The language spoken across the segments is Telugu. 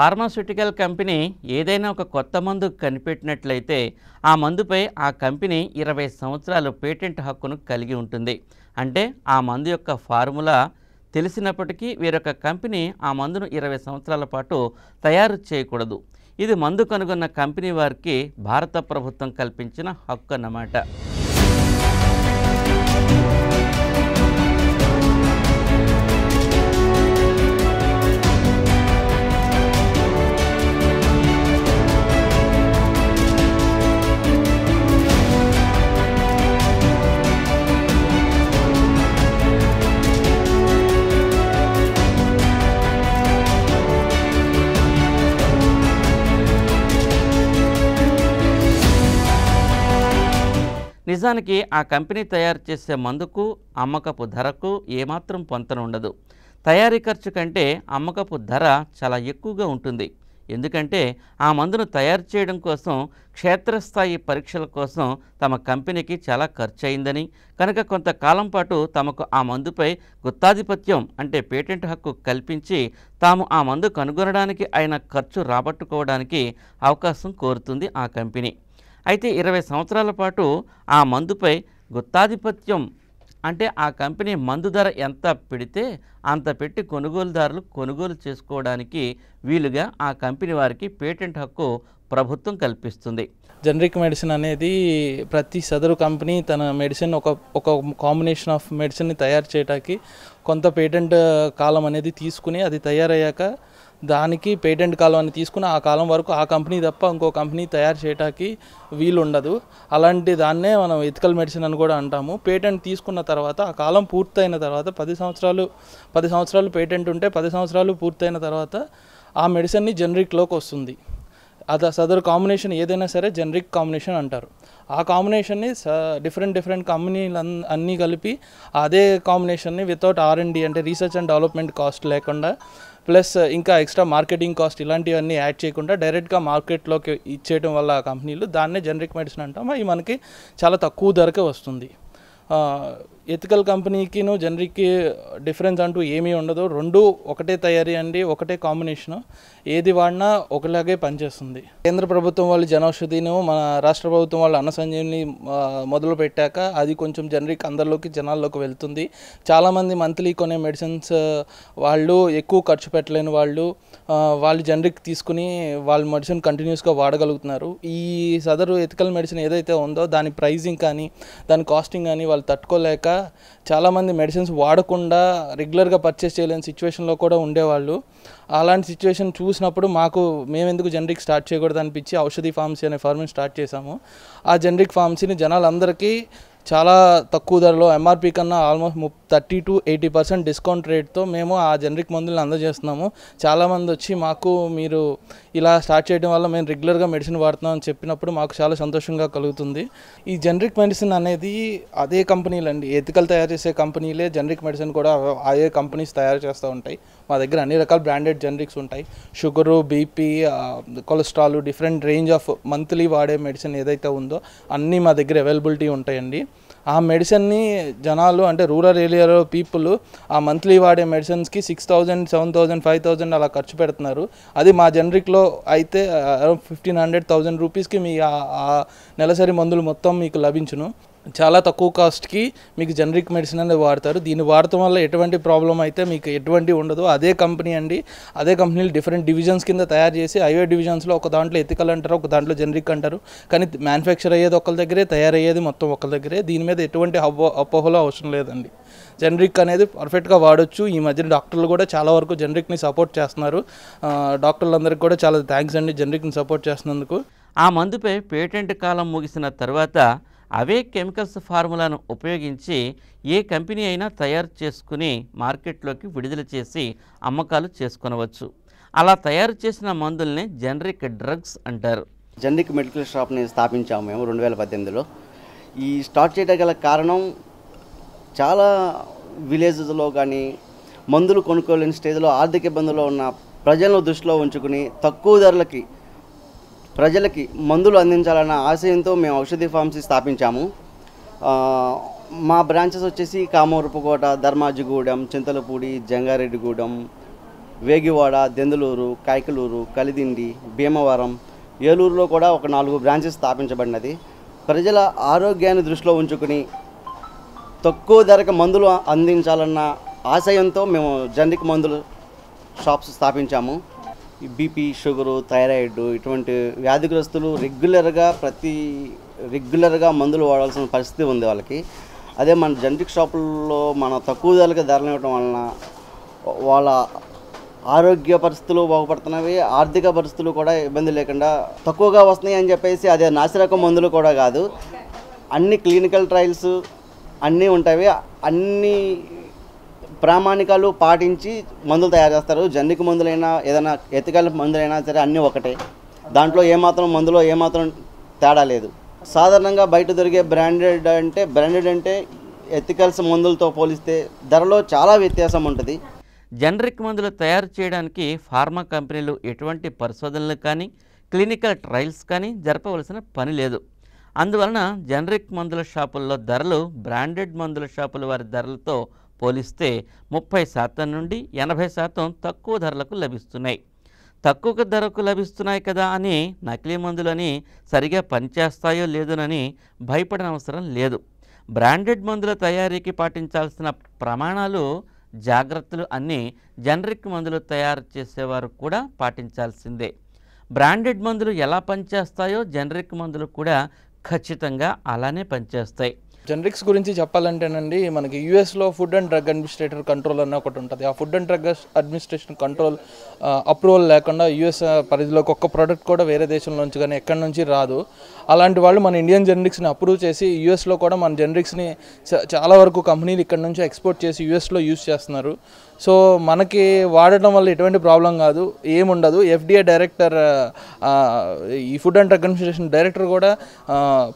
ఫార్మాస్యూటికల్ కంపెనీ ఏదైనా ఒక కొత్త మందు కనిపెట్టినట్లయితే ఆ మందుపై ఆ కంపెనీ ఇరవై సంవత్సరాలు పేటెంట్ హక్కును కలిగి ఉంటుంది అంటే ఆ మందు యొక్క ఫార్ములా తెలిసినప్పటికీ వేరొక కంపెనీ ఆ మందును ఇరవై సంవత్సరాల పాటు తయారు చేయకూడదు ఇది మందు కనుగొన్న కంపెనీ వారికి భారత ప్రభుత్వం కల్పించిన హక్కు అన్నమాట నిజానికి ఆ కంపెనీ తయారు చేసే మందుకు అమ్మకపు ధరకు ఏమాత్రం పొంతన ఉండదు తయారీ ఖర్చు కంటే అమ్మకపు ధర చాలా ఎక్కువగా ఉంటుంది ఎందుకంటే ఆ మందును తయారు చేయడం కోసం క్షేత్రస్థాయి పరీక్షల కోసం తమ కంపెనీకి చాలా ఖర్చు అయిందని కనుక కొంతకాలం పాటు తమకు ఆ మందుపై గుత్తాధిపత్యం అంటే పేటెంట్ హక్కు కల్పించి తాము ఆ మందు కనుగొనడానికి అయిన ఖర్చు రాబట్టుకోవడానికి అవకాశం కోరుతుంది ఆ కంపెనీ అయితే ఇరవై సంవత్సరాల పాటు ఆ మందుపై గుత్తాధిపత్యం అంటే ఆ కంపెనీ మందు ధర ఎంత పెడితే అంత పెట్టి కొనుగోలుదారులు కొనుగోలు చేసుకోవడానికి వీలుగా ఆ కంపెనీ వారికి పేటెంట్ హక్కు ప్రభుత్వం కల్పిస్తుంది జనరిక్ మెడిసిన్ అనేది ప్రతి సదరు కంపెనీ తన మెడిసిన్ ఒక ఒక కాంబినేషన్ ఆఫ్ మెడిసిన్ని తయారు చేయడానికి కొంత పేటెంట్ కాలం అనేది తీసుకుని అది తయారయ్యాక దానికి పేటెంట్ కాలం అని తీసుకుని ఆ కాలం వరకు ఆ కంపెనీ తప్ప ఇంకో కంపెనీ తయారు చేయడానికి వీలు ఉండదు అలాంటి దాన్నే మనం ఎథికల్ మెడిసిన్ అని కూడా అంటాము పేటెంట్ తీసుకున్న తర్వాత ఆ కాలం పూర్తయిన తర్వాత పది సంవత్సరాలు పది సంవత్సరాలు పేటెంట్ ఉంటే పది సంవత్సరాలు పూర్తయిన తర్వాత ఆ మెడిసిన్ని జనరిక్లోకి వస్తుంది అది సదరు కాంబినేషన్ ఏదైనా సరే జనరిక్ కాంబినేషన్ అంటారు ఆ కాంబినేషన్ని స డిఫరెంట్ డిఫరెంట్ కంపెనీలు అన్ అన్నీ కలిపి అదే కాంబినేషన్ని వితౌట్ ఆర్ అండ్ డి అంటే రీసెర్చ్ అండ్ డెవలప్మెంట్ కాస్ట్ లేకుండా ప్లస్ uh, ఇంకా ఎక్స్ట్రా మార్కెటింగ్ కాస్ట్ ఇలాంటివన్నీ యాడ్ చేయకుండా డైరెక్ట్గా మార్కెట్లోకి ఇచ్చేయడం వల్ల కంపెనీలు దాన్నే జనరిక్ మెడిసిన్ అంటాం అవి మనకి చాలా తక్కువ ధరకే వస్తుంది ఎథికల్ కంపెనీకిను జనరిక్కి డిఫరెన్స్ అంటూ ఏమీ ఉండదు రెండు ఒకటే తయారీ అండి ఒకటే కాంబినేషను ఏది వాడినా ఒకలాగే పనిచేస్తుంది కేంద్ర ప్రభుత్వం వాళ్ళు జనౌషధిను మన రాష్ట్ర ప్రభుత్వం వాళ్ళు సంజీవిని మొదలు పెట్టాక అది కొంచెం జనరిక్ అందరిలోకి జనాల్లోకి వెళ్తుంది చాలామంది మంత్లీ కొనే మెడిసిన్స్ వాళ్ళు ఎక్కువ ఖర్చు పెట్టలేని వాళ్ళు వాళ్ళు జనరిక్ తీసుకుని వాళ్ళ మెడిసిన్ కంటిన్యూస్గా వాడగలుగుతున్నారు ఈ సదరు ఎథికల్ మెడిసిన్ ఏదైతే ఉందో దాని ప్రైజింగ్ కానీ దాని కాస్టింగ్ కానీ వాళ్ళు తట్టుకోలేక చాలామంది మెడిసిన్స్ వాడకుండా రెగ్యులర్గా పర్చేస్ చేయలేని సిచ్యువేషన్లో కూడా ఉండేవాళ్ళు అలాంటి సిచ్యువేషన్ చూసినప్పుడు మాకు మేమెందుకు జనరిక్ స్టార్ట్ చేయకూడదు అనిపించి ఔషధి ఫార్మసీ అనే ఫార్మింగ్ స్టార్ట్ చేశాము ఆ జనరిక్ ఫార్మసీని జనాలందరికీ చాలా తక్కువ ధరలో ఎంఆర్పి కన్నా ఆల్మోస్ట్ ముప్పై thirty to eighty percent discount రేట్తో మేము ఆ జనరిక్ మందులను అందజేస్తున్నాము చాలామంది వచ్చి మాకు మీరు ఇలా స్టార్ట్ చేయడం వల్ల మేము రెగ్యులర్గా మెడిసిన్ వాడుతున్నాం అని చెప్పినప్పుడు మాకు చాలా సంతోషంగా కలుగుతుంది ఈ జనరిక్ మెడిసిన్ అనేది అదే కంపెనీలండి ఎథికల్ తయారు చేసే కంపెనీలే జనరిక్ మెడిసిన్ కూడా అదే కంపెనీస్ తయారు చేస్తూ ఉంటాయి మా దగ్గర అన్ని రకాల బ్రాండెడ్ జనరిక్స్ ఉంటాయి sugar BP cholesterol different range of monthly వాడే మెడిసిన్ ఏదైతే ఉందో అన్నీ మా దగ్గర అవైలబిలిటీ ఉంటాయండి ఆ మెడిసిన్ని జనాలు అంటే రూరల్ ఏరియాలో పీపుల్ ఆ మంత్లీ వాడే మెడిసిన్స్కి six thousand seven thousand five thousand అలా ఖర్చు పెడుతున్నారు అది మా జనరిక్లో అయితే అరౌండ్ ఫిఫ్టీన్ హండ్రెడ్ థౌజండ్ రూపీస్కి మీ నెలసరి మందులు మొత్తం మీకు లభించును చాలా తక్కువ కాస్ట్కి మీకు జనరిక్ మెడిసిన్ అనేది వాడతారు దీన్ని వాడటం వల్ల ఎటువంటి ప్రాబ్లం అయితే మీకు ఎటువంటి ఉండదు అదే కంపెనీ అండి అదే కంపెనీలు డిఫరెంట్ డివిజన్స్ కింద తయారు చేసి ఐవే డివిజన్స్లో ఒక దాంట్లో ఎథికల్ అంటారు ఒక దాంట్లో జనరిక్ అంటారు కానీ మ్యానుఫ్యాక్చర్ అయ్యేది ఒకరి దగ్గరే తయారయ్యేది మొత్తం ఒకరి దగ్గరే దీని మీద ఎటువంటి అపోహలు అపోహలో అవసరం లేదండి జనరిక్ అనేది పర్ఫెక్ట్గా వాడొచ్చు ఈ మధ్యన డాక్టర్లు కూడా చాలా వరకు జనరిక్ని సపోర్ట్ చేస్తున్నారు డాక్టర్లందరికీ కూడా చాలా థ్యాంక్స్ అండి జనరిక్ని సపోర్ట్ చేస్తున్నందుకు ఆ మందుపై పేటెంట్ కాలం ముగిసిన తర్వాత అవే కెమికల్స్ ఫార్ములాను ఉపయోగించి ఏ కంపెనీ అయినా తయారు చేసుకుని మార్కెట్లోకి విడుదల చేసి అమ్మకాలు చేసుకొనవచ్చు అలా తయారు చేసిన మందుల్ని జనరిక్ డ్రగ్స్ అంటారు జనరిక్ మెడికల్ షాప్ని స్థాపించాము మేము రెండు వేల పద్దెనిమిదిలో ఈ స్టార్ట్ చేయడం గల కారణం చాలా విలేజెస్లో కానీ మందులు కొనుక్కోలేని స్టేజ్లో ఆర్థిక ఇబ్బందుల్లో ఉన్న ప్రజలను దృష్టిలో ఉంచుకుని తక్కువ ధరలకి ప్రజలకి మందులు అందించాలన్న ఆశయంతో మేము ఔషధి ఫార్మసీ స్థాపించాము మా బ్రాంచెస్ వచ్చేసి కామోరపుకోట ధర్మాజిగూడెం చింతలపూడి జంగారెడ్డిగూడెం వేగివాడ దెందులూరు కాయకలూరు కలిదిండి భీమవరం ఏలూరులో కూడా ఒక నాలుగు బ్రాంచెస్ స్థాపించబడినది ప్రజల ఆరోగ్యాన్ని దృష్టిలో ఉంచుకుని తక్కువ ధరకు మందులు అందించాలన్న ఆశయంతో మేము జనరిక్ మందులు షాప్స్ స్థాపించాము బీపీ షుగరు థైరాయిడ్ ఇటువంటి వ్యాధిగ్రస్తులు రెగ్యులర్గా ప్రతి రెగ్యులర్గా మందులు వాడాల్సిన పరిస్థితి ఉంది వాళ్ళకి అదే మన జనరిక్ షాపుల్లో మన తక్కువ ధరలకు ధరలు ఇవ్వడం వలన వాళ్ళ ఆరోగ్య పరిస్థితులు బాగుపడుతున్నవి ఆర్థిక పరిస్థితులు కూడా ఇబ్బంది లేకుండా తక్కువగా వస్తున్నాయి అని చెప్పేసి అదే నాసిరకం మందులు కూడా కాదు అన్ని క్లినికల్ ట్రయల్స్ అన్నీ ఉంటాయి అన్నీ ప్రామాణికాలు పాటించి మందులు తయారు చేస్తారు జన్నిక మందులైనా ఏదైనా ఎతికల మందులైనా సరే అన్నీ ఒకటే దాంట్లో ఏమాత్రం మందులో ఏమాత్రం తేడా లేదు సాధారణంగా బయట దొరికే బ్రాండెడ్ అంటే బ్రాండెడ్ అంటే ఎథికల్స్ మందులతో పోలిస్తే ధరలో చాలా వ్యత్యాసం ఉంటుంది జనరిక్ మందులు తయారు చేయడానికి ఫార్మా కంపెనీలు ఎటువంటి పరిశోధనలు కానీ క్లినికల్ ట్రయల్స్ కానీ జరపవలసిన పని లేదు అందువలన జనరిక్ మందుల షాపుల్లో ధరలు బ్రాండెడ్ మందుల షాపుల వారి ధరలతో పోలిస్తే ముప్పై శాతం నుండి ఎనభై శాతం తక్కువ ధరలకు లభిస్తున్నాయి తక్కువ ధరకు లభిస్తున్నాయి కదా అని నకిలీ మందులని సరిగా పనిచేస్తాయో లేదోనని భయపడనవసరం లేదు బ్రాండెడ్ మందుల తయారీకి పాటించాల్సిన ప్రమాణాలు జాగ్రత్తలు అన్నీ జనరిక్ మందులు తయారు చేసేవారు కూడా పాటించాల్సిందే బ్రాండెడ్ మందులు ఎలా పనిచేస్తాయో జనరిక్ మందులు కూడా ఖచ్చితంగా అలానే పనిచేస్తాయి జనరిక్స్ గురించి చెప్పాలంటేనండి మనకి యూఎస్లో food and drug administrator control అన్న ఒకటి ఉంటుంది ఆ food and drug administration control approval లేకుండా యూఎస్ పరిధిలోకి ఒక్క ప్రోడక్ట్ కూడా వేరే దేశంలోంచి కానీ ఎక్కడి నుంచి రాదు అలాంటి వాళ్ళు మన ఇండియన్ జనరిక్స్ని అప్రూవ్ చేసి యూఎస్లో కూడా మన జనరిక్స్ని చాలా వరకు కంపెనీలు ఇక్కడ నుంచి ఎక్స్పోర్ట్ చేసి యూఎస్లో యూస్ చేస్తున్నారు సో మనకి వాడటం వల్ల ఎటువంటి ప్రాబ్లం కాదు ఏముండదు ఎఫ్డిఏ డైరెక్టర్ ఈ ఫుడ్ అండ్ అడ్మినిస్ట్రేషన్ డైరెక్టర్ కూడా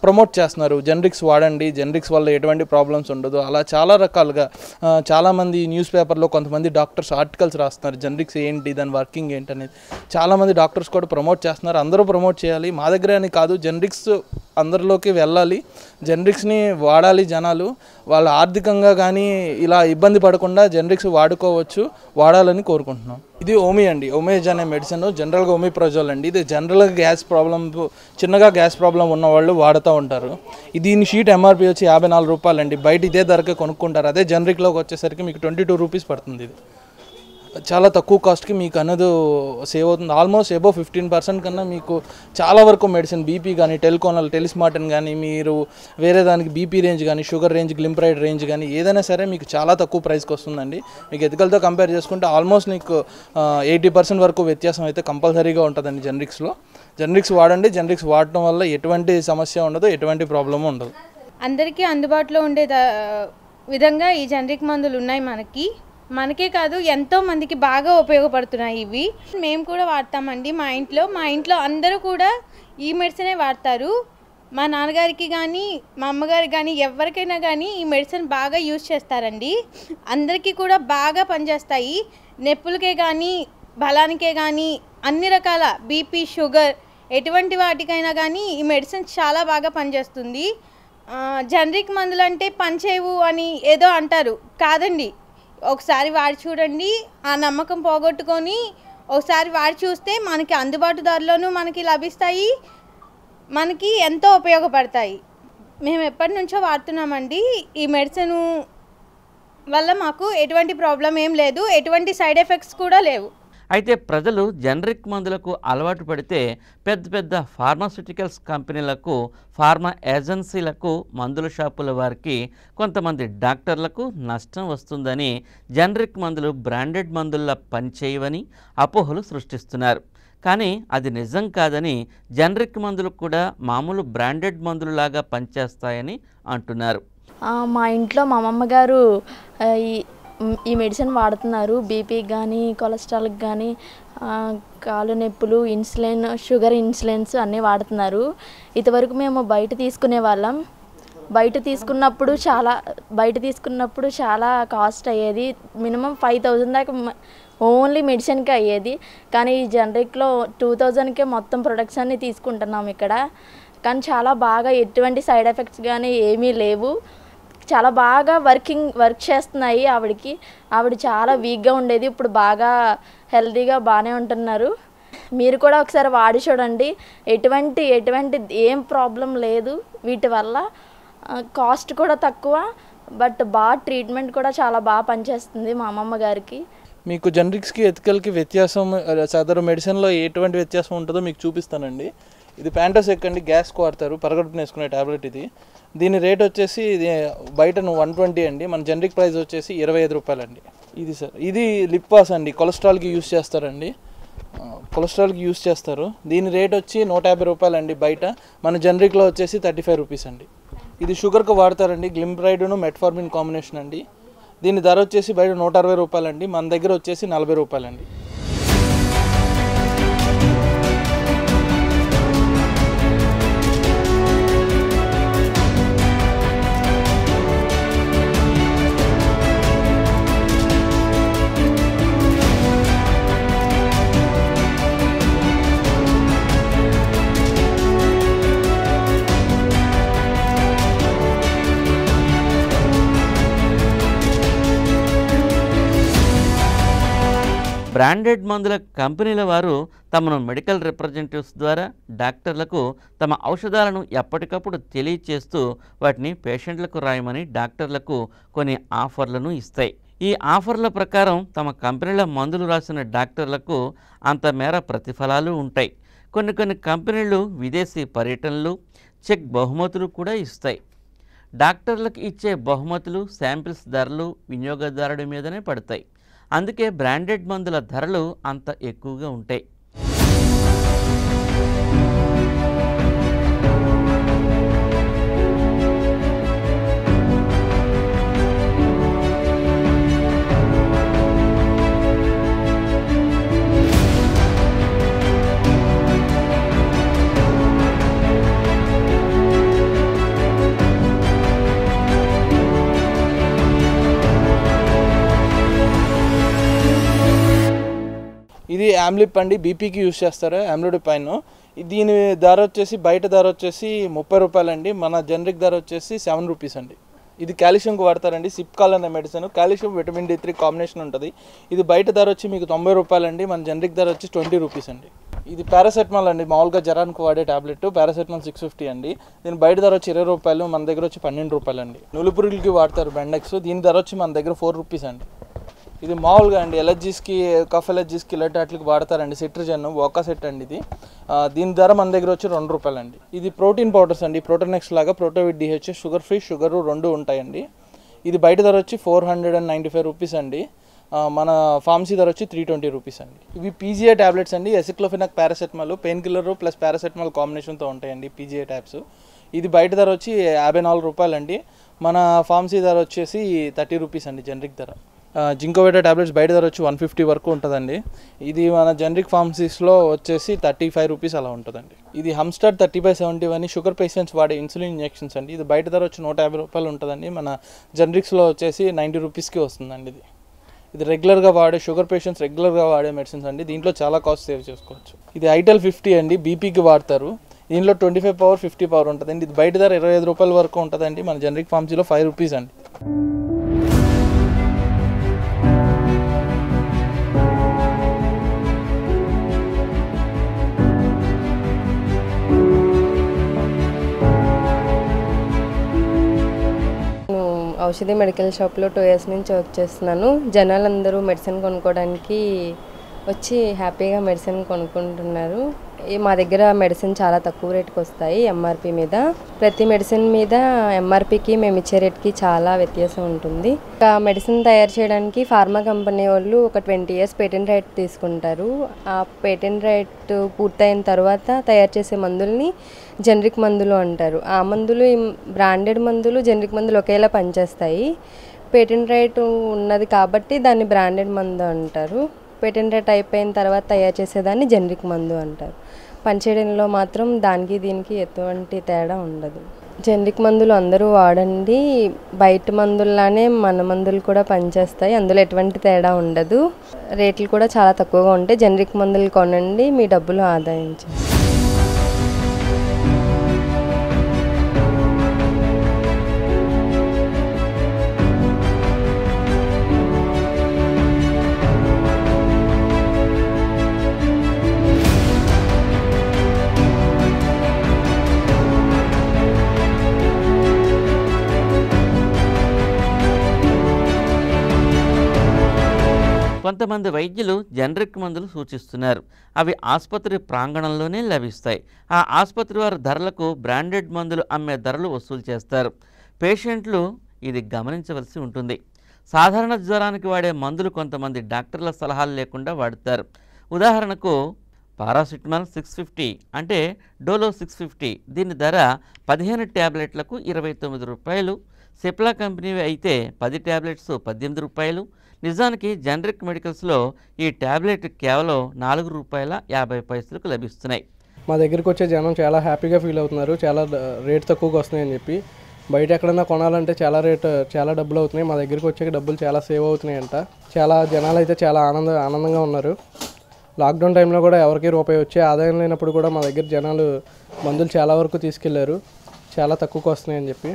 ప్రమోట్ చేస్తున్నారు జనరిక్స్ వాడండి జనరిక్స్ వల్ల ఎటువంటి ప్రాబ్లమ్స్ ఉండదు అలా చాలా రకాలుగా చాలామంది న్యూస్ పేపర్లో కొంతమంది డాక్టర్స్ ఆర్టికల్స్ రాస్తున్నారు జనరిక్స్ ఏంటి దాని వర్కింగ్ ఏంటి అనేది చాలామంది డాక్టర్స్ కూడా ప్రమోట్ చేస్తున్నారు అందరూ ప్రమోట్ చేయాలి మా దగ్గర అని కాదు జనరిక్స్ అందరిలోకి వెళ్ళాలి జనరిక్స్ని వాడాలి జనాలు వాళ్ళు ఆర్థికంగా కానీ ఇలా ఇబ్బంది పడకుండా జనరిక్స్ వాడుకో తీసుకోవచ్చు వాడాలని కోరుకుంటున్నాం ఇది ఓమి అండి ఓమేజ్ అనే మెడిసిన్ జనరల్గా ఓమి ప్రజోల్ అండి ఇది జనరల్గా గ్యాస్ ప్రాబ్లం చిన్నగా గ్యాస్ ప్రాబ్లం ఉన్న వాళ్ళు వాడుతూ ఉంటారు దీని షీట్ ఎంఆర్పి వచ్చి యాభై నాలుగు రూపాయలండి బయట ఇదే ధరకే కొనుక్కుంటారు అదే జనరిక్లోకి వచ్చేసరికి మీకు ట్వంటీ టూ రూపీస్ పడుతుంది ఇది చాలా తక్కువ కాస్ట్కి మీకు అన్నది సేవ్ అవుతుంది ఆల్మోస్ట్ ఎబో ఫిఫ్టీన్ పర్సెంట్ కన్నా మీకు చాలా వరకు మెడిసిన్ బీపీ కానీ టెలికోనల్ టెలిస్మార్టన్ కానీ మీరు వేరే దానికి బీపీ రేంజ్ కానీ షుగర్ రేంజ్ గ్లింప్రైడ్ రేంజ్ కానీ ఏదైనా సరే మీకు చాలా తక్కువ ప్రైస్కి వస్తుందండి మీకు ఎథికల్తో కంపేర్ చేసుకుంటే ఆల్మోస్ట్ మీకు ఎయిటీ పర్సెంట్ వరకు వ్యత్యాసం అయితే కంపల్సరీగా ఉంటుందండి జనరిక్స్లో జనరిక్స్ వాడండి జనరిక్స్ వాడటం వల్ల ఎటువంటి సమస్య ఉండదు ఎటువంటి ప్రాబ్లమ్ ఉండదు అందరికీ అందుబాటులో ఉండే విధంగా ఈ జనరిక్ మందులు ఉన్నాయి మనకి మనకే కాదు ఎంతో మందికి బాగా ఉపయోగపడుతున్నాయి ఇవి మేము కూడా వాడతామండి మా ఇంట్లో మా ఇంట్లో అందరూ కూడా ఈ మెడిసినే వాడతారు మా నాన్నగారికి కానీ మా అమ్మగారికి కానీ ఎవరికైనా కానీ ఈ మెడిసిన్ బాగా యూజ్ చేస్తారండి అందరికీ కూడా బాగా పనిచేస్తాయి నొప్పులకే కానీ బలానికే కానీ అన్ని రకాల బీపీ షుగర్ ఎటువంటి వాటికైనా కానీ ఈ మెడిసిన్ చాలా బాగా పనిచేస్తుంది జనరిక్ మందులంటే పనిచేయవు అని ఏదో అంటారు కాదండి ఒకసారి వాడి చూడండి ఆ నమ్మకం పోగొట్టుకొని ఒకసారి వాడి చూస్తే మనకి అందుబాటు ధరలోనూ మనకి లభిస్తాయి మనకి ఎంతో ఉపయోగపడతాయి మేము ఎప్పటి నుంచో వాడుతున్నామండి ఈ మెడిసిన్ వల్ల మాకు ఎటువంటి ప్రాబ్లం ఏం లేదు ఎటువంటి సైడ్ ఎఫెక్ట్స్ కూడా లేవు అయితే ప్రజలు జనరిక్ మందులకు అలవాటు పడితే పెద్ద పెద్ద ఫార్మాస్యూటికల్స్ కంపెనీలకు ఫార్మా ఏజెన్సీలకు మందుల షాపుల వారికి కొంతమంది డాక్టర్లకు నష్టం వస్తుందని జనరిక్ మందులు బ్రాండెడ్ మందుల్లా పనిచేయవని అపోహలు సృష్టిస్తున్నారు కానీ అది నిజం కాదని జనరిక్ మందులు కూడా మామూలు బ్రాండెడ్ లాగా పనిచేస్తాయని అంటున్నారు మా ఇంట్లో మా అమ్మమ్మగారు ఈ మెడిసిన్ వాడుతున్నారు బీపీకి కానీ కొలెస్ట్రాల్కి కానీ కాలు నొప్పులు ఇన్సులిన్ షుగర్ ఇన్సులిన్స్ అన్నీ వాడుతున్నారు ఇంతవరకు మేము బయట తీసుకునే వాళ్ళం బయట తీసుకున్నప్పుడు చాలా బయట తీసుకున్నప్పుడు చాలా కాస్ట్ అయ్యేది మినిమం ఫైవ్ థౌజండ్ దాకా ఓన్లీ మెడిసిన్కి అయ్యేది కానీ ఈ జనరిక్లో టూ థౌజండ్కే మొత్తం ప్రొడక్ట్స్ అన్నీ తీసుకుంటున్నాం ఇక్కడ కానీ చాలా బాగా ఎటువంటి సైడ్ ఎఫెక్ట్స్ కానీ ఏమీ లేవు చాలా బాగా వర్కింగ్ వర్క్ చేస్తున్నాయి ఆవిడకి ఆవిడ చాలా వీక్గా ఉండేది ఇప్పుడు బాగా హెల్తీగా బాగానే ఉంటున్నారు మీరు కూడా ఒకసారి వాడి చూడండి ఎటువంటి ఎటువంటి ఏం ప్రాబ్లం లేదు వీటి వల్ల కాస్ట్ కూడా తక్కువ బట్ బాగా ట్రీట్మెంట్ కూడా చాలా బాగా పనిచేస్తుంది మా అమ్మమ్మ గారికి మీకు జనరిక్స్కి ఎథికల్కి వ్యత్యాసం సదరు మెడిసిన్లో ఎటువంటి వ్యత్యాసం ఉంటుందో మీకు చూపిస్తానండి ఇది ప్యాంటోస్ ఎక్కండి గ్యాస్ కోడతారు పరగడుపున వేసుకునే ట్యాబ్లెట్ ఇది దీని రేట్ వచ్చేసి బయట వన్ ట్వంటీ అండి మన జనరిక్ ప్రైస్ వచ్చేసి ఇరవై ఐదు రూపాయలండి ఇది సార్ ఇది లిప్పాస్ అండి కొలెస్ట్రాల్కి యూస్ చేస్తారండి కొలెస్ట్రాల్కి యూస్ చేస్తారు దీని రేట్ వచ్చి నూట యాభై రూపాయలండి బయట మన జనరిక్లో వచ్చేసి థర్టీ ఫైవ్ రూపీస్ అండి ఇది షుగర్కి వాడతారండి గ్లింబ్రైడ్ను మెట్ఫార్మిన్ కాంబినేషన్ అండి దీని ధర వచ్చేసి బయట నూట అరవై రూపాయలండి మన దగ్గర వచ్చేసి నలభై రూపాయలండి బ్రాండెడ్ మందుల కంపెనీల వారు తమను మెడికల్ రిప్రజెంటేటివ్స్ ద్వారా డాక్టర్లకు తమ ఔషధాలను ఎప్పటికప్పుడు తెలియచేస్తూ వాటిని పేషెంట్లకు రాయమని డాక్టర్లకు కొన్ని ఆఫర్లను ఇస్తాయి ఈ ఆఫర్ల ప్రకారం తమ కంపెనీల మందులు రాసిన డాక్టర్లకు అంత మేర ప్రతిఫలాలు ఉంటాయి కొన్ని కొన్ని కంపెనీలు విదేశీ పర్యటనలు చెక్ బహుమతులు కూడా ఇస్తాయి డాక్టర్లకు ఇచ్చే బహుమతులు శాంపిల్స్ ధరలు వినియోగదారుడి మీదనే పడతాయి అందుకే బ్రాండెడ్ మందుల ధరలు అంత ఎక్కువగా ఉంటాయి యామ్లిప్ అండి బీపీకి యూజ్ చేస్తారు యామ్లిడ్ పైన్ దీని ధర వచ్చేసి బయట ధర వచ్చేసి ముప్పై రూపాయలండి మన జనరిక్ ధర వచ్చేసి సెవెన్ రూపీస్ అండి ఇది కాల్షియంకి వాడతారండి సిప్కాల్ అనే medicine calcium vitamin D three combination ఉంటుంది ఇది బయట ధర వచ్చి మీకు తొంభై రూపాయలండి మన జనరిక్ ధర వచ్చి ట్వంటీ రూపీస్ అండి ఇది పారాసెటమాల్ అండి మామూలుగా జ్వరానికి వాడే టాబ్లెట్ పారాసెటమాల్ సిక్స్ ఫిఫ్టీ అండి దీని బయట ధర వచ్చి ఇరవై రూపాయలు మన దగ్గర వచ్చి పన్నెండు రూపాయలు అండి నులుపురుగులకి వాడతారు బెండెక్స్ దీని ధర వచ్చి మన దగ్గర ఫోర్ రూపీస్ అండి ఇది మామూలుగా అండి ఎలర్జీస్కి కఫ్ ఎలర్జీస్కి ఇలాంటి వాటికి వాడతారండి సిట్రిజన్ ఒక సెట్ అండి ఇది దీని ధర మన దగ్గర వచ్చి రెండు రూపాయలండి ఇది ప్రోటీన్ పౌడర్స్ అండి ప్రోటోనెక్స్ లాగా Protovit DH sugar free sugar రెండు ఉంటాయండి ఇది బయట ధర వచ్చి four hundred and ninety five rupees అండి మన ఫార్మసీ ధర వచ్చి త్రీ ట్వంటీ రూపీస్ అండి ఇవి పీజీఏ ట్యాబ్లెట్స్ అండి aceclofenac paracetamol pain killer plus paracetamol కాంబినేషన్తో ఉంటాయండి పీజీఏ ట్యాబ్స్ ఇది బయట ధర వచ్చి యాభై నాలుగు రూపాయలండి మన ఫార్మసీ ధర వచ్చేసి థర్టీ రూపీస్ అండి జనరిక్ ధర జింకోవేటా ట్యాబ్లెట్స్ బయట ధర వచ్చి వన్ ఫిఫ్టీ వరకు ఉంటుందండి ఇది మన జనరిక్ ఫార్మసీస్లో వచ్చేసి థర్టీ ఫైవ్ రూపీస్ అలా ఉంటుందండి ఇది హమ్స్టర్ థర్టీ బై సెవెంటీ అని షుగర్ పేషెంట్స్ వాడే ఇన్సులిన్ ఇంజెక్షన్స్ అండి ఇది బయట ధర వచ్చి నూట యాభై రూపాయలు ఉంటుందండి మన జనరిక్స్లో వచ్చేసి నైంటీ రూపీస్కి వస్తుందండి ఇది ఇది రెగ్యులర్గా వాడే షుగర్ పేషెంట్స్ రెగ్యులర్గా వాడే మెడిసిన్స్ అండి దీంట్లో చాలా కాస్ట్ సేవ్ చేసుకోవచ్చు ఇది ఐటెల్ ఫిఫ్టీ అండి బీపీకి వాడతారు దీనిలో twenty five power fifty power ఉంటుందండి ఇది బయట ధర ఇరవై ఐదు రూపాయల వరకు ఉంటుందండి మన జనరిక్ ఫార్మసీలో ఫైవ్ రూపీస్ అండి ఔషధి మెడికల్ షాప్లో టూ ఇయర్స్ నుంచి వర్క్ చేస్తున్నాను అందరూ మెడిసిన్ కొనుక్కోవడానికి వచ్చి హ్యాపీగా మెడిసిన్ కొనుక్కుంటున్నారు మా దగ్గర మెడిసిన్ చాలా తక్కువ రేట్కి వస్తాయి ఎంఆర్పి మీద ప్రతి మెడిసిన్ మీద ఎంఆర్పికి మేము ఇచ్చే రేట్కి చాలా వ్యత్యాసం ఉంటుంది ఒక మెడిసిన్ తయారు చేయడానికి ఫార్మా కంపెనీ వాళ్ళు ఒక ట్వంటీ ఇయర్స్ పేటెంట్ రైట్ తీసుకుంటారు ఆ పేటెంట్ రైట్ పూర్తయిన తర్వాత తయారు చేసే మందుల్ని జనరిక్ మందులు అంటారు ఆ మందులు బ్రాండెడ్ మందులు జనరిక్ మందులు ఒకేలా పనిచేస్తాయి పేటెంట్ రైట్ ఉన్నది కాబట్టి దాన్ని బ్రాండెడ్ మందు అంటారు పేటెంటెడ్ అయిపోయిన తర్వాత తయారు చేసేదాన్ని జనరిక్ మందు అంటారు పనిచేయడంలో మాత్రం దానికి దీనికి ఎటువంటి తేడా ఉండదు జనరిక్ మందులు అందరూ వాడండి బయట మందుల్లానే మన మందులు కూడా పనిచేస్తాయి అందులో ఎటువంటి తేడా ఉండదు రేట్లు కూడా చాలా తక్కువగా ఉంటాయి జనరిక్ మందులు కొనండి మీ డబ్బులు ఆదాయించండి కొంతమంది వైద్యులు జనరిక్ మందులు సూచిస్తున్నారు అవి ఆసుపత్రి ప్రాంగణంలోనే లభిస్తాయి ఆ ఆసుపత్రి వారి ధరలకు బ్రాండెడ్ మందులు అమ్మే ధరలు వసూలు చేస్తారు పేషెంట్లు ఇది గమనించవలసి ఉంటుంది సాధారణ జ్వరానికి వాడే మందులు కొంతమంది డాక్టర్ల సలహాలు లేకుండా వాడతారు ఉదాహరణకు పారాసిటమాల్ సిక్స్ ఫిఫ్టీ అంటే డోలో సిక్స్ ఫిఫ్టీ దీని ధర పదిహేను ట్యాబ్లెట్లకు ఇరవై తొమ్మిది రూపాయలు సిప్లా కంపెనీ అయితే పది ట్యాబ్లెట్స్ పద్దెనిమిది రూపాయలు నిజానికి జనరిక్ మెడికల్స్లో ఈ ట్యాబ్లెట్ కేవలం నాలుగు రూపాయల యాభై పైసలకు లభిస్తున్నాయి మా దగ్గరికి వచ్చే జనం చాలా హ్యాపీగా ఫీల్ అవుతున్నారు చాలా రేట్ తక్కువగా వస్తున్నాయని చెప్పి బయట ఎక్కడన్నా కొనాలంటే చాలా రేట్ చాలా డబ్బులు అవుతున్నాయి మా దగ్గరికి వచ్చే డబ్బులు చాలా సేవ్ అవుతున్నాయి అంట చాలా జనాలు అయితే చాలా ఆనంద ఆనందంగా ఉన్నారు లాక్డౌన్ టైంలో కూడా ఎవరికి రూపాయి వచ్చే ఆదాయం లేనప్పుడు కూడా మా దగ్గర జనాలు మందులు చాలా వరకు తీసుకెళ్లారు చాలా తక్కువకు వస్తున్నాయని చెప్పి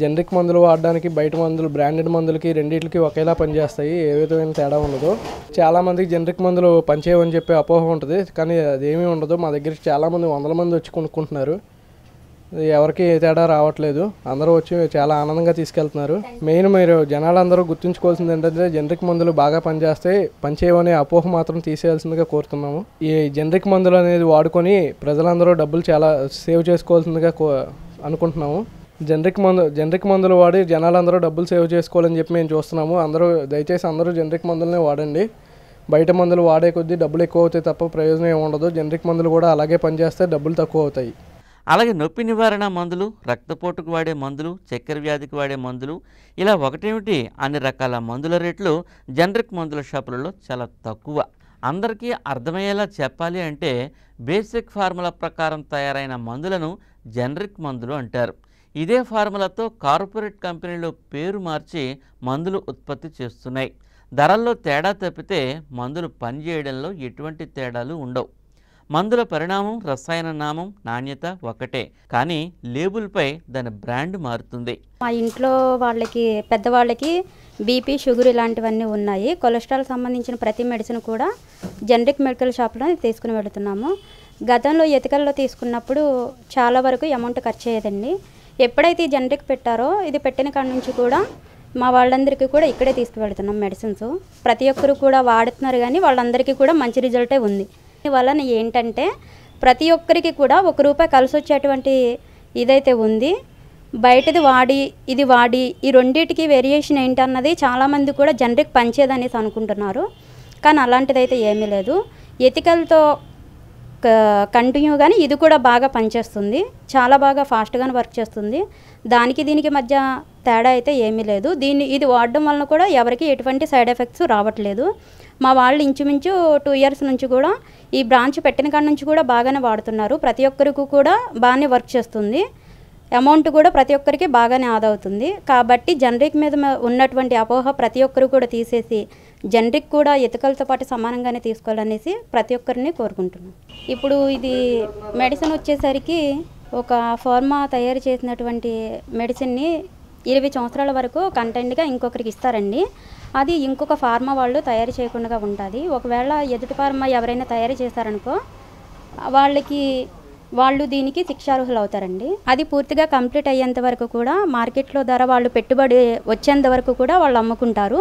జనరిక్ మందులు వాడడానికి బయట మందులు బ్రాండెడ్ మందులకి రెండింటికి ఒకేలా పనిచేస్తాయి ఏ విధమైన తేడా ఉండదు చాలామందికి జనరిక్ మందులు పనిచేయవని చెప్పే అపోహ ఉంటుంది కానీ అదేమీ ఉండదు మా దగ్గర చాలామంది వందల మంది వచ్చి కొనుక్కుంటున్నారు ఎవరికి ఏ తేడా రావట్లేదు అందరూ వచ్చి చాలా ఆనందంగా తీసుకెళ్తున్నారు మెయిన్ మీరు జనాలందరూ గుర్తుంచుకోవాల్సింది ఏంటంటే జనరిక్ మందులు బాగా పనిచేస్తాయి పనిచేయమనే అపోహ మాత్రం తీసేయాల్సిందిగా కోరుతున్నాము ఈ జనరిక్ మందులు అనేది వాడుకొని ప్రజలందరూ డబ్బులు చాలా సేవ్ చేసుకోవాల్సిందిగా అనుకుంటున్నాము జనరిక్ మందు జనరిక్ మందులు వాడి జనాలందరూ డబ్బులు సేవ్ చేసుకోవాలని చెప్పి మేము చూస్తున్నాము అందరూ దయచేసి అందరూ జనరిక్ మందులనే వాడండి బయట మందులు వాడే కొద్దీ డబ్బులు ఎక్కువ అవుతాయి తప్ప ప్రయోజనం ఏమి ఉండదు జనరిక్ మందులు కూడా అలాగే పనిచేస్తే డబ్బులు తక్కువ అవుతాయి అలాగే నొప్పి నివారణ మందులు రక్తపోటుకు వాడే మందులు చక్కెర వ్యాధికి వాడే మందులు ఇలా ఒకటేమిటి అన్ని రకాల మందుల రేట్లు జనరిక్ మందుల షాపులలో చాలా తక్కువ అందరికీ అర్థమయ్యేలా చెప్పాలి అంటే బేసిక్ ఫార్ములా ప్రకారం తయారైన మందులను జనరిక్ మందులు అంటారు ఇదే ఫార్ములాతో కార్పొరేట్ కంపెనీలు పేరు మార్చి మందులు ఉత్పత్తి చేస్తున్నాయి ధరల్లో తేడా తప్పితే మందులు పనిచేయడంలో ఎటువంటి తేడాలు ఉండవు మందుల పరిణామం రసాయన నామం నాణ్యత ఒకటే కానీ లేబుల్పై దాని బ్రాండ్ మారుతుంది మా ఇంట్లో వాళ్ళకి పెద్దవాళ్ళకి బీపీ షుగర్ ఇలాంటివన్నీ ఉన్నాయి కొలెస్ట్రాల్ సంబంధించిన ప్రతి మెడిసిన్ కూడా జనరిక్ మెడికల్ షాప్లో తీసుకుని వెళుతున్నాము గతంలో ఎతికల్లో తీసుకున్నప్పుడు చాలా వరకు అమౌంట్ ఖర్చు అయ్యేదండి ఎప్పుడైతే ఈ జనరిక్ పెట్టారో ఇది పెట్టిన కాడ నుంచి కూడా మా వాళ్ళందరికీ కూడా ఇక్కడే తీసుకువెళ్తున్నాం మెడిసిన్స్ ప్రతి ఒక్కరు కూడా వాడుతున్నారు కానీ వాళ్ళందరికీ కూడా మంచి రిజల్టే ఉంది వలన ఏంటంటే ప్రతి ఒక్కరికి కూడా ఒక రూపాయి కలిసి వచ్చేటువంటి ఇదైతే ఉంది బయటది వాడి ఇది వాడి ఈ రెండింటికి వేరియేషన్ ఏంటన్నది చాలామంది కూడా జనరిక్ పనిచేదనేసి అనుకుంటున్నారు కానీ అలాంటిదైతే ఏమీ లేదు ఎతికలతో కంటిన్యూ కానీ ఇది కూడా బాగా పనిచేస్తుంది చాలా బాగా ఫాస్ట్గానే వర్క్ చేస్తుంది దానికి దీనికి మధ్య తేడా అయితే ఏమీ లేదు దీన్ని ఇది వాడడం వలన కూడా ఎవరికి ఎటువంటి సైడ్ ఎఫెక్ట్స్ రావట్లేదు మా వాళ్ళు ఇంచుమించు టూ ఇయర్స్ నుంచి కూడా ఈ బ్రాంచ్ పెట్టిన కాడ నుంచి కూడా బాగానే వాడుతున్నారు ప్రతి ఒక్కరికి కూడా బాగానే వర్క్ చేస్తుంది అమౌంట్ కూడా ప్రతి ఒక్కరికి బాగానే ఆదా అవుతుంది కాబట్టి జనరిక్ మీద ఉన్నటువంటి అపోహ ప్రతి ఒక్కరు కూడా తీసేసి జనరిక్ కూడా ఎతుకలతో పాటు సమానంగానే తీసుకోవాలనేసి ప్రతి ఒక్కరిని కోరుకుంటున్నాను ఇప్పుడు ఇది మెడిసిన్ వచ్చేసరికి ఒక ఫార్మా తయారు చేసినటువంటి మెడిసిన్ని ఇరవై సంవత్సరాల వరకు కంటెంట్గా ఇంకొకరికి ఇస్తారండి అది ఇంకొక ఫార్మా వాళ్ళు తయారు చేయకుండా ఉంటుంది ఒకవేళ ఎదుటి ఫార్మా ఎవరైనా తయారు చేశారనుకో వాళ్ళకి వాళ్ళు దీనికి శిక్షార్హులు అవుతారండి అది పూర్తిగా కంప్లీట్ అయ్యేంత వరకు కూడా మార్కెట్లో ధర వాళ్ళు పెట్టుబడి వచ్చేంత వరకు కూడా వాళ్ళు అమ్ముకుంటారు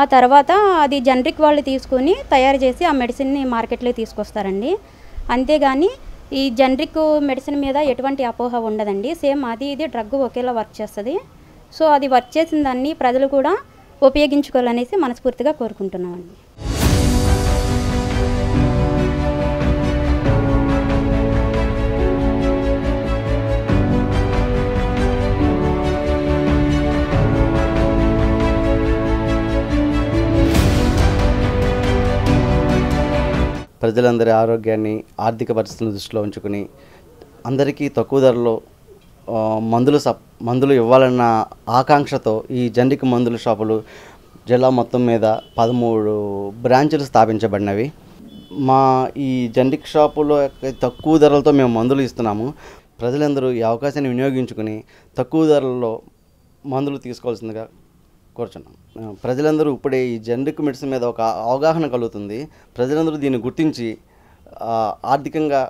ఆ తర్వాత అది జనరిక్ వాళ్ళు తీసుకుని తయారు చేసి ఆ మెడిసిన్ని మార్కెట్లో తీసుకొస్తారండి అంతేగాని ఈ జనరిక్ మెడిసిన్ మీద ఎటువంటి అపోహ ఉండదండి సేమ్ అది ఇది డ్రగ్ ఒకేలా వర్క్ చేస్తుంది సో అది వర్క్ చేసిన దాన్ని ప్రజలు కూడా ఉపయోగించుకోవాలనేసి మనస్ఫూర్తిగా కోరుకుంటున్నామండి ప్రజలందరి ఆరోగ్యాన్ని ఆర్థిక పరిస్థితులను దృష్టిలో ఉంచుకుని అందరికీ తక్కువ ధరలో మందులు స మందులు ఇవ్వాలన్న ఆకాంక్షతో ఈ జనరిక్ మందుల షాపులు జిల్లా మొత్తం మీద పదమూడు బ్రాంచులు స్థాపించబడినవి మా ఈ జనరిక్ షాపులో తక్కువ ధరలతో మేము మందులు ఇస్తున్నాము ప్రజలందరూ ఈ అవకాశాన్ని వినియోగించుకుని తక్కువ ధరల్లో మందులు తీసుకోవాల్సిందిగా కోరుచున్నాము ప్రజలందరూ ఇప్పుడే ఈ జనరిక్ మెడిసిన్ మీద ఒక అవగాహన కలుగుతుంది ప్రజలందరూ దీన్ని గుర్తించి ఆర్థికంగా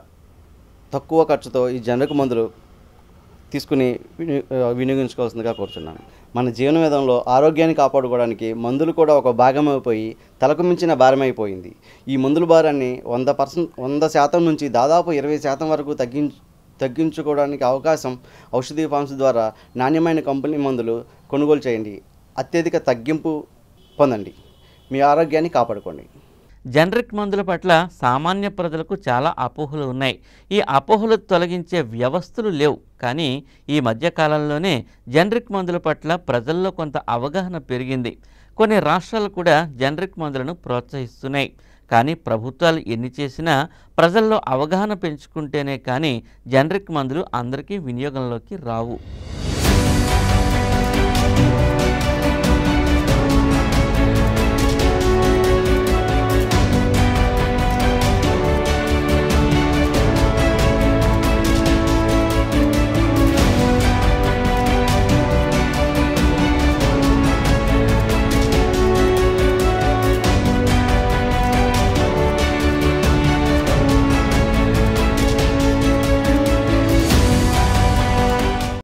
తక్కువ ఖర్చుతో ఈ జనరిక్ మందులు తీసుకుని వినియోగించుకోవాల్సిందిగా కోరుచున్నాను మన జీవన విధంలో ఆరోగ్యాన్ని కాపాడుకోవడానికి మందులు కూడా ఒక భాగమైపోయి తలకు మించిన భారమైపోయింది ఈ మందుల భారాన్ని వంద పర్సెంట్ వంద శాతం నుంచి దాదాపు ఇరవై శాతం వరకు తగ్గించు తగ్గించుకోవడానికి అవకాశం ఔషధీ ఫార్మ్స్ ద్వారా నాణ్యమైన కంపెనీ మందులు కొనుగోలు చేయండి అత్యధిక తగ్గింపు పొందండి మీ ఆరోగ్యాన్ని కాపాడుకోండి జనరిక్ మందుల పట్ల సామాన్య ప్రజలకు చాలా అపోహలు ఉన్నాయి ఈ అపోహలు తొలగించే వ్యవస్థలు లేవు కానీ ఈ మధ్యకాలంలోనే జనరిక్ మందుల పట్ల ప్రజల్లో కొంత అవగాహన పెరిగింది కొన్ని రాష్ట్రాలు కూడా జనరిక్ మందులను ప్రోత్సహిస్తున్నాయి కానీ ప్రభుత్వాలు ఎన్ని చేసినా ప్రజల్లో అవగాహన పెంచుకుంటేనే కానీ జనరిక్ మందులు అందరికీ వినియోగంలోకి రావు